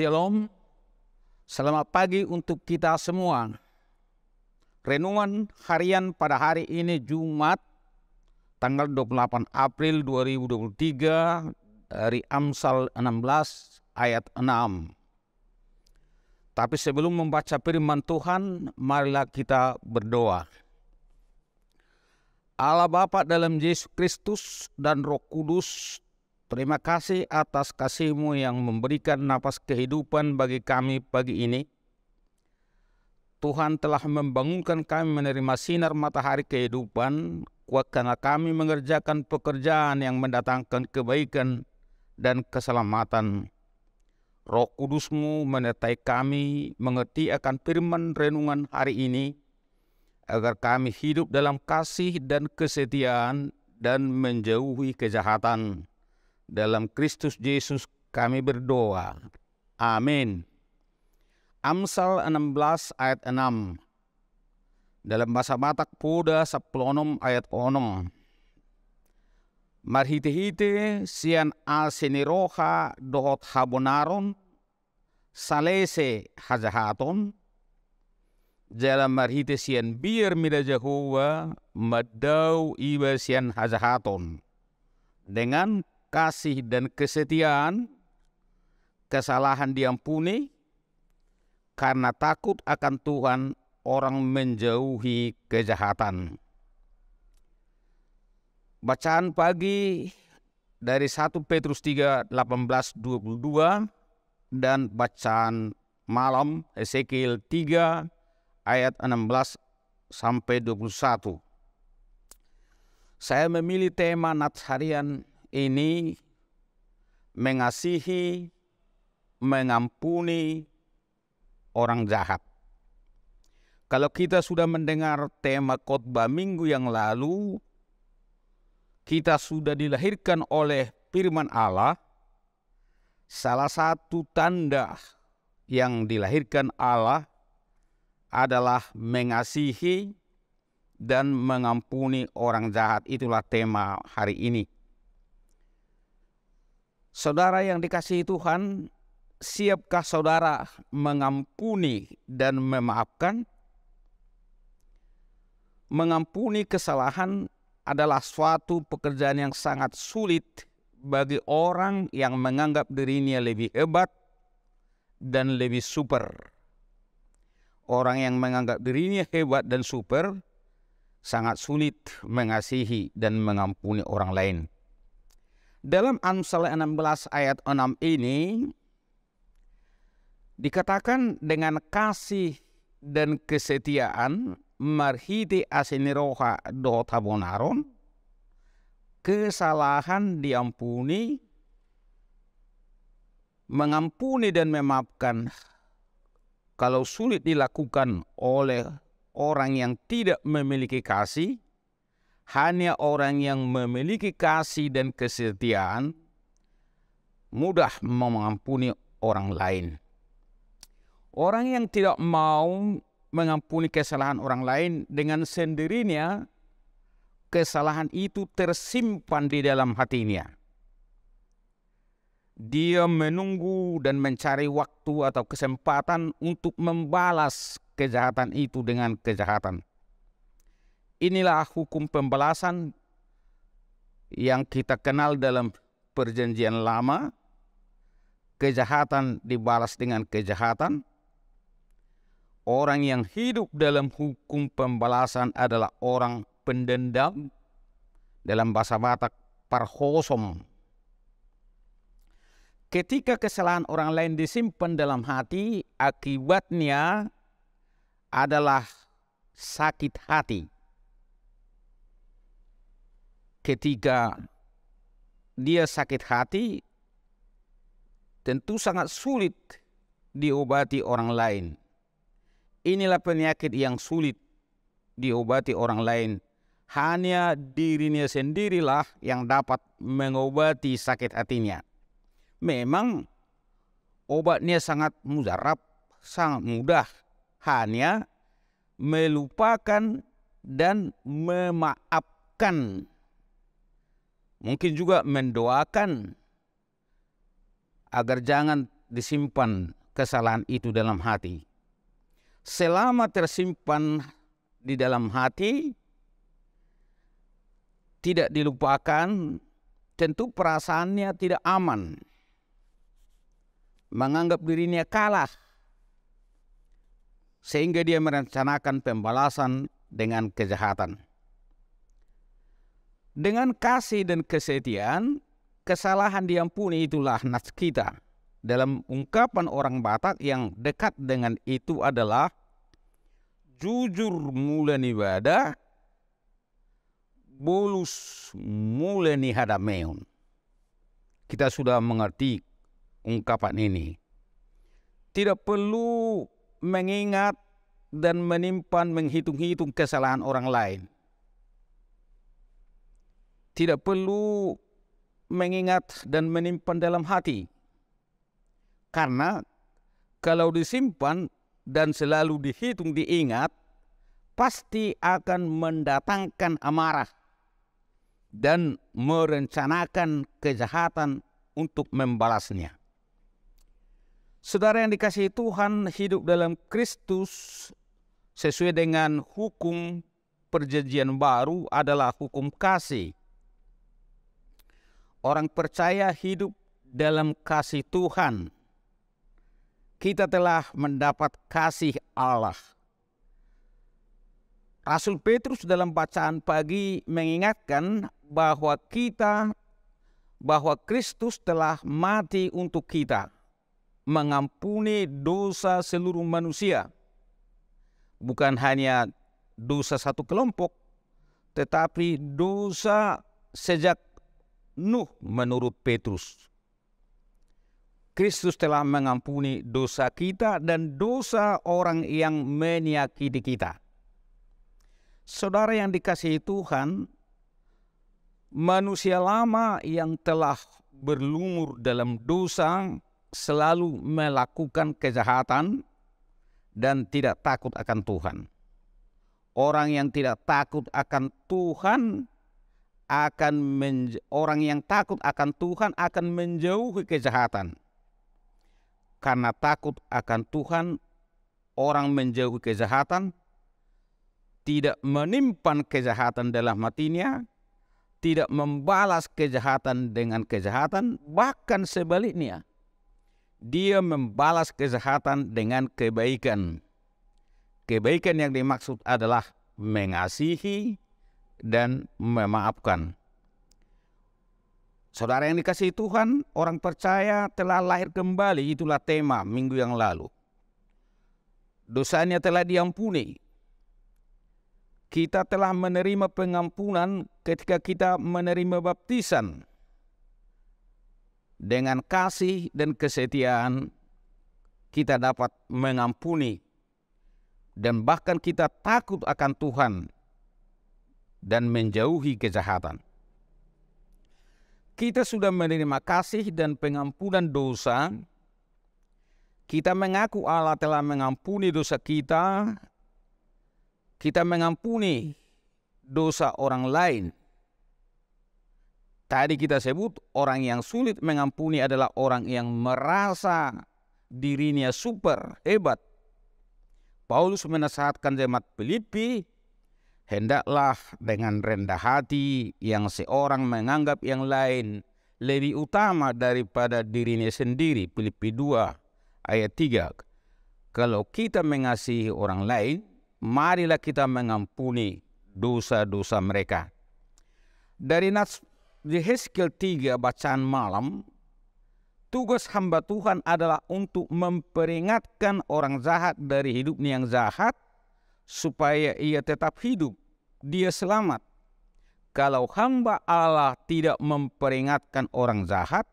Shalom, selamat pagi untuk kita semua. Renungan harian pada hari ini Jumat tanggal 28 April 2023 dari Amsal 16 ayat 6. Tapi sebelum membaca firman Tuhan, marilah kita berdoa. Allah Bapa dalam Yesus Kristus dan Roh Kudus Terima kasih atas kasihmu yang memberikan nafas kehidupan bagi kami pagi ini. Tuhan telah membangunkan kami menerima sinar matahari kehidupan, kuatkanlah kami mengerjakan pekerjaan yang mendatangkan kebaikan dan keselamatan. Roh Kudusmu menyertai kami mengerti akan firman renungan hari ini, agar kami hidup dalam kasih dan kesetiaan dan menjauhi kejahatan dalam Kristus Yesus kami berdoa. Amin. Amsal 16 ayat 6. Dalam bahasa Batak Puda Saplonom ayat 6. marhite sian aseniroha dohot habonaron salese hajahaton jalan marhite sian biar mida jahuwa madau iba sian hajahaton dengan kasih dan kesetiaan, kesalahan diampuni, karena takut akan Tuhan orang menjauhi kejahatan. Bacaan pagi dari 1 Petrus 3, 18, 22 dan bacaan malam Ezekiel 3 ayat 16 sampai 21. Saya memilih tema nats harian ini mengasihi, mengampuni orang jahat. Kalau kita sudah mendengar tema khotbah minggu yang lalu, kita sudah dilahirkan oleh firman Allah. Salah satu tanda yang dilahirkan Allah adalah mengasihi dan mengampuni orang jahat. Itulah tema hari ini. Saudara yang dikasihi Tuhan, siapkah saudara mengampuni dan memaafkan? Mengampuni kesalahan adalah suatu pekerjaan yang sangat sulit bagi orang yang menganggap dirinya lebih hebat dan lebih super. Orang yang menganggap dirinya hebat dan super sangat sulit mengasihi dan mengampuni orang lain. Dalam Amsal 16 ayat 6 ini dikatakan dengan kasih dan kesetiaan marhiti asiniroha tabonaron kesalahan diampuni mengampuni dan memaafkan kalau sulit dilakukan oleh orang yang tidak memiliki kasih hanya orang yang memiliki kasih dan kesetiaan mudah mengampuni orang lain. Orang yang tidak mau mengampuni kesalahan orang lain dengan sendirinya kesalahan itu tersimpan di dalam hatinya. Dia menunggu dan mencari waktu atau kesempatan untuk membalas kejahatan itu dengan kejahatan. Inilah hukum pembalasan yang kita kenal dalam perjanjian lama. Kejahatan dibalas dengan kejahatan. Orang yang hidup dalam hukum pembalasan adalah orang pendendam. Dalam bahasa Batak, parhosom. Ketika kesalahan orang lain disimpan dalam hati, akibatnya adalah sakit hati ketika dia sakit hati, tentu sangat sulit diobati orang lain. Inilah penyakit yang sulit diobati orang lain. Hanya dirinya sendirilah yang dapat mengobati sakit hatinya. Memang obatnya sangat mujarab, sangat mudah. Hanya melupakan dan memaafkan Mungkin juga mendoakan agar jangan disimpan kesalahan itu dalam hati. Selama tersimpan di dalam hati, tidak dilupakan, tentu perasaannya tidak aman. Menganggap dirinya kalah, sehingga dia merencanakan pembalasan dengan kejahatan. Dengan kasih dan kesetiaan, kesalahan diampuni itulah nas kita. Dalam ungkapan orang Batak yang dekat dengan itu adalah jujur mulai ibadah, bolus mulai hadameun. Kita sudah mengerti ungkapan ini. Tidak perlu mengingat dan menimpan menghitung-hitung kesalahan orang lain tidak perlu mengingat dan menyimpan dalam hati. Karena kalau disimpan dan selalu dihitung diingat, pasti akan mendatangkan amarah dan merencanakan kejahatan untuk membalasnya. Saudara yang dikasihi Tuhan hidup dalam Kristus sesuai dengan hukum perjanjian baru adalah hukum kasih Orang percaya hidup dalam kasih Tuhan. Kita telah mendapat kasih Allah. Rasul Petrus dalam bacaan pagi mengingatkan bahwa kita bahwa Kristus telah mati untuk kita, mengampuni dosa seluruh manusia. Bukan hanya dosa satu kelompok, tetapi dosa sejak Nuh menurut Petrus. Kristus telah mengampuni dosa kita dan dosa orang yang menyakiti kita. Saudara yang dikasihi Tuhan, manusia lama yang telah berlumur dalam dosa selalu melakukan kejahatan dan tidak takut akan Tuhan. Orang yang tidak takut akan Tuhan akan orang yang takut akan Tuhan akan menjauhi kejahatan. Karena takut akan Tuhan, orang menjauhi kejahatan, tidak menimpan kejahatan dalam matinya tidak membalas kejahatan dengan kejahatan, bahkan sebaliknya. Dia membalas kejahatan dengan kebaikan. Kebaikan yang dimaksud adalah mengasihi, dan memaafkan. Saudara yang dikasihi Tuhan, orang percaya telah lahir kembali, itulah tema minggu yang lalu. Dosanya telah diampuni. Kita telah menerima pengampunan ketika kita menerima baptisan. Dengan kasih dan kesetiaan, kita dapat mengampuni. Dan bahkan kita takut akan Tuhan dan menjauhi kejahatan. Kita sudah menerima kasih dan pengampunan dosa. Kita mengaku Allah telah mengampuni dosa kita. Kita mengampuni dosa orang lain. Tadi kita sebut orang yang sulit mengampuni adalah orang yang merasa dirinya super hebat. Paulus menasihatkan jemaat Filipi Hendaklah dengan rendah hati yang seorang menganggap yang lain lebih utama daripada dirinya sendiri. Filipi 2 ayat 3. Kalau kita mengasihi orang lain, marilah kita mengampuni dosa-dosa mereka. Dari Nats di Heskel 3 bacaan malam, tugas hamba Tuhan adalah untuk memperingatkan orang jahat dari hidupnya yang jahat supaya ia tetap hidup dia selamat. Kalau hamba Allah tidak memperingatkan orang jahat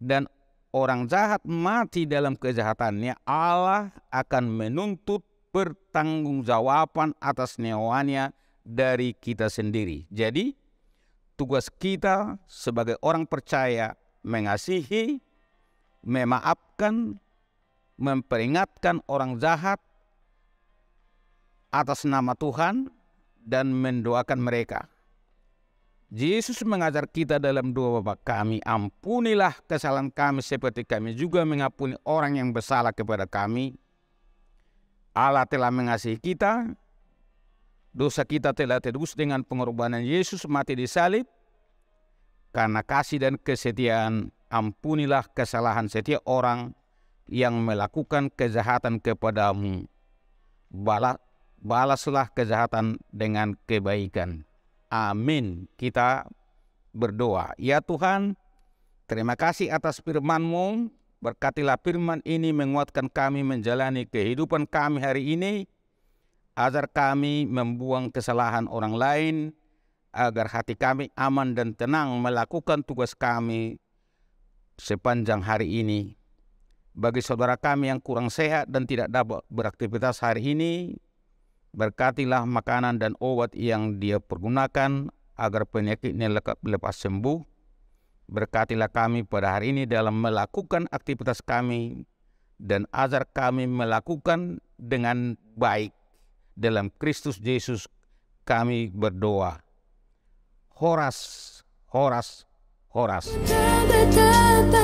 dan orang jahat mati dalam kejahatannya, Allah akan menuntut pertanggungjawaban atas nyawanya dari kita sendiri. Jadi, tugas kita sebagai orang percaya mengasihi, memaafkan, memperingatkan orang jahat atas nama Tuhan dan mendoakan mereka. Yesus mengajar kita dalam doa Bapa kami, ampunilah kesalahan kami seperti kami juga mengampuni orang yang bersalah kepada kami. Allah telah mengasihi kita, dosa kita telah terus dengan pengorbanan Yesus mati di salib. Karena kasih dan kesetiaan, ampunilah kesalahan setiap orang yang melakukan kejahatan kepadamu. Balas balaslah kejahatan dengan kebaikan. Amin. Kita berdoa. Ya Tuhan, terima kasih atas firman-Mu. Berkatilah firman ini menguatkan kami menjalani kehidupan kami hari ini. Agar kami membuang kesalahan orang lain. Agar hati kami aman dan tenang melakukan tugas kami sepanjang hari ini. Bagi saudara kami yang kurang sehat dan tidak dapat beraktivitas hari ini, Berkatilah makanan dan obat yang dia pergunakan agar penyakitnya lepas sembuh. Berkatilah kami pada hari ini dalam melakukan aktivitas kami dan ajar kami melakukan dengan baik. Dalam Kristus Yesus kami berdoa. Horas, horas, horas. dalam